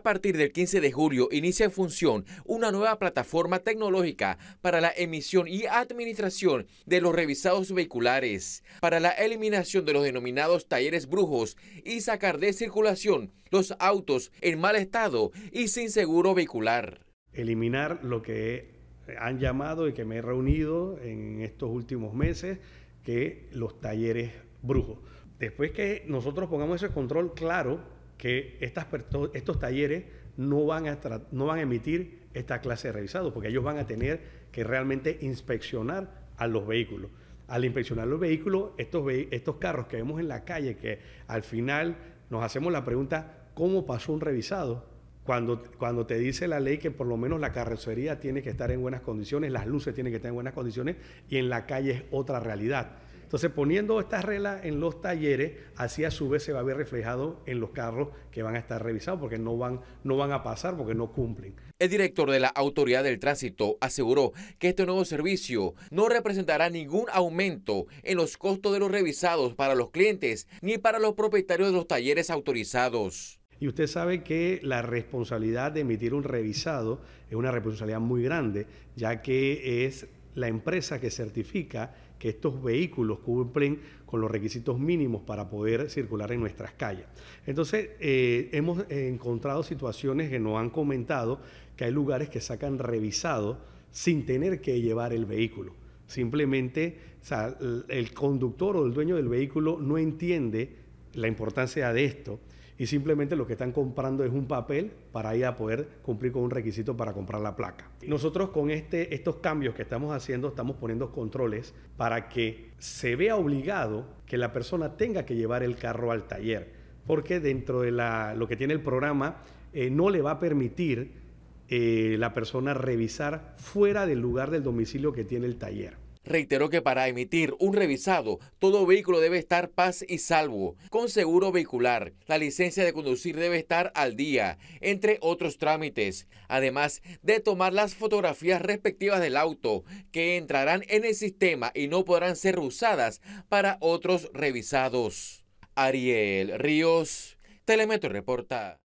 A partir del 15 de julio inicia en función una nueva plataforma tecnológica para la emisión y administración de los revisados vehiculares, para la eliminación de los denominados talleres brujos y sacar de circulación los autos en mal estado y sin seguro vehicular. Eliminar lo que han llamado y que me he reunido en estos últimos meses, que los talleres brujos. Después que nosotros pongamos ese control claro, que estos talleres no van, a no van a emitir esta clase de revisado, porque ellos van a tener que realmente inspeccionar a los vehículos. Al inspeccionar los vehículos, estos, estos carros que vemos en la calle, que al final nos hacemos la pregunta, ¿cómo pasó un revisado? Cuando, cuando, te dice la ley que por lo menos la carrocería tiene que estar en buenas condiciones, las luces tienen que estar en buenas condiciones y en la calle es otra realidad. Entonces, poniendo estas reglas en los talleres, así a su vez se va a ver reflejado en los carros que van a estar revisados, porque no van, no van a pasar, porque no cumplen. El director de la Autoridad del Tránsito aseguró que este nuevo servicio no representará ningún aumento en los costos de los revisados para los clientes ni para los propietarios de los talleres autorizados. Y usted sabe que la responsabilidad de emitir un revisado es una responsabilidad muy grande, ya que es la empresa que certifica que estos vehículos cumplen con los requisitos mínimos para poder circular en nuestras calles. Entonces, eh, hemos encontrado situaciones que nos han comentado que hay lugares que sacan revisado sin tener que llevar el vehículo. Simplemente, o sea, el conductor o el dueño del vehículo no entiende la importancia de esto y simplemente lo que están comprando es un papel para ir a poder cumplir con un requisito para comprar la placa. Nosotros con este, estos cambios que estamos haciendo estamos poniendo controles para que se vea obligado que la persona tenga que llevar el carro al taller, porque dentro de la, lo que tiene el programa eh, no le va a permitir eh, la persona revisar fuera del lugar del domicilio que tiene el taller. Reiteró que para emitir un revisado, todo vehículo debe estar paz y salvo, con seguro vehicular. La licencia de conducir debe estar al día, entre otros trámites. Además de tomar las fotografías respectivas del auto, que entrarán en el sistema y no podrán ser usadas para otros revisados. Ariel Ríos, Telemetro Reporta.